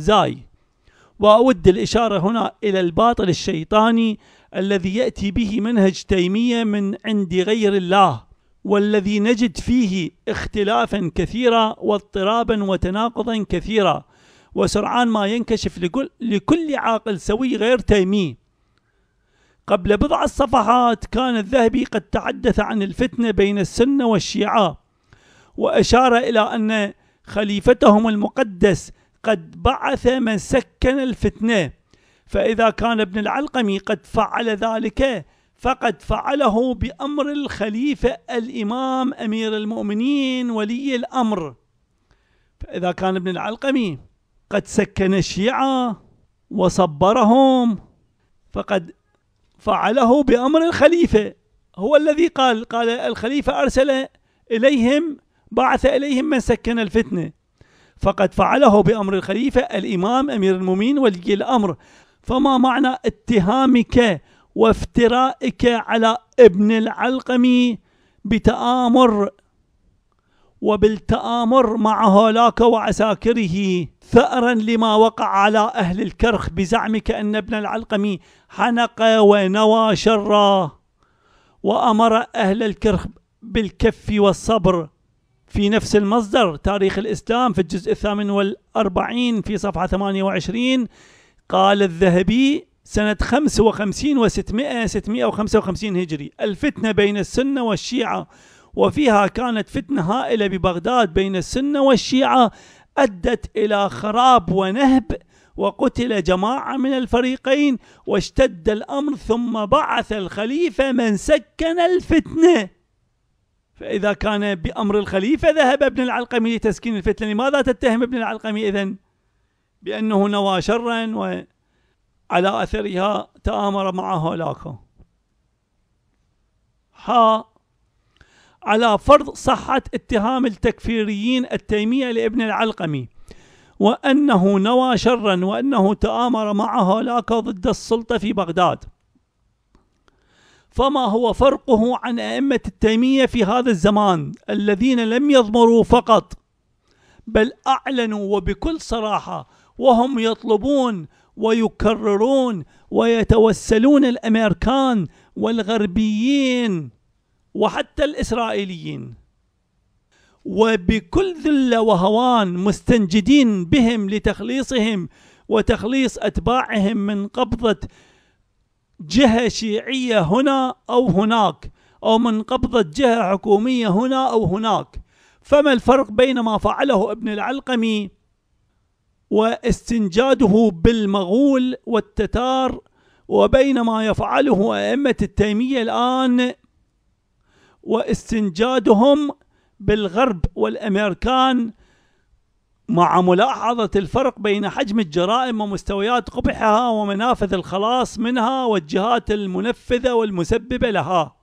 زاي وأود الإشارة هنا إلى الباطل الشيطاني الذي يأتي به منهج تيمية من عند غير الله والذي نجد فيه اختلافا كثيرا واضطرابا وتناقضا كثيرا وسرعان ما ينكشف لكل عاقل سوي غير تيمي قبل بضع الصفحات كان الذهبي قد تحدث عن الفتنة بين السنة والشيعة وأشار إلى أن خليفتهم المقدس قد بعث من سكن الفتنة فإذا كان ابن العلقمي قد فعل ذلك فقد فعله بأمر الخليفة الإمام أمير المؤمنين ولي الأمر فإذا كان ابن العلقمي قد سكن الشيعة وصبرهم فقد فعله بأمر الخليفة هو الذي قال قال الخليفة أرسل إليهم بعث إليهم من سكن الفتنة فقد فعله بأمر الخليفة الإمام أمير المؤمنين ولي الأمر فما معنى اتهامك وافترائك على ابن العلقمي بتآمر وبالتآمر مع هولاك وعساكره ثأرا لما وقع على أهل الكرخ بزعمك أن ابن العلقمي حنق ونوى شرا وأمر أهل الكرخ بالكف والصبر في نفس المصدر تاريخ الإسلام في الجزء الثامن والأربعين في صفحة 28 قال الذهبي سنة 55 و600 655 هجري الفتنة بين السنة والشيعة وفيها كانت فتنة هائلة ببغداد بين السنة والشيعة أدت إلى خراب ونهب وقتل جماعة من الفريقين واشتد الأمر ثم بعث الخليفة من سكن الفتنة فإذا كان بأمر الخليفة ذهب ابن العلقمي لتسكين الفتنة لماذا تتهم ابن العلقمي إذن بأنه نوى شرا وعلى أثرها تآمر مع هولاكو ها على فرض صحة اتهام التكفيريين التيمية لابن العلقمي وأنه نوى شرا وأنه تآمر مع هولاكو ضد السلطة في بغداد فما هو فرقه عن أئمة التيمية في هذا الزمان الذين لم يضمروا فقط بل أعلنوا وبكل صراحة وهم يطلبون ويكررون ويتوسلون الأمريكان والغربيين وحتى الإسرائيليين وبكل ذلة وهوان مستنجدين بهم لتخليصهم وتخليص أتباعهم من قبضة جهة شيعية هنا أو هناك أو من قبضة جهة حكومية هنا أو هناك فما الفرق بين ما فعله ابن العلقمي واستنجاده بالمغول والتتار وبين ما يفعله أئمة التيمية الآن واستنجادهم بالغرب والأمريكان مع ملاحظة الفرق بين حجم الجرائم ومستويات قبحها ومنافذ الخلاص منها والجهات المنفذة والمسببة لها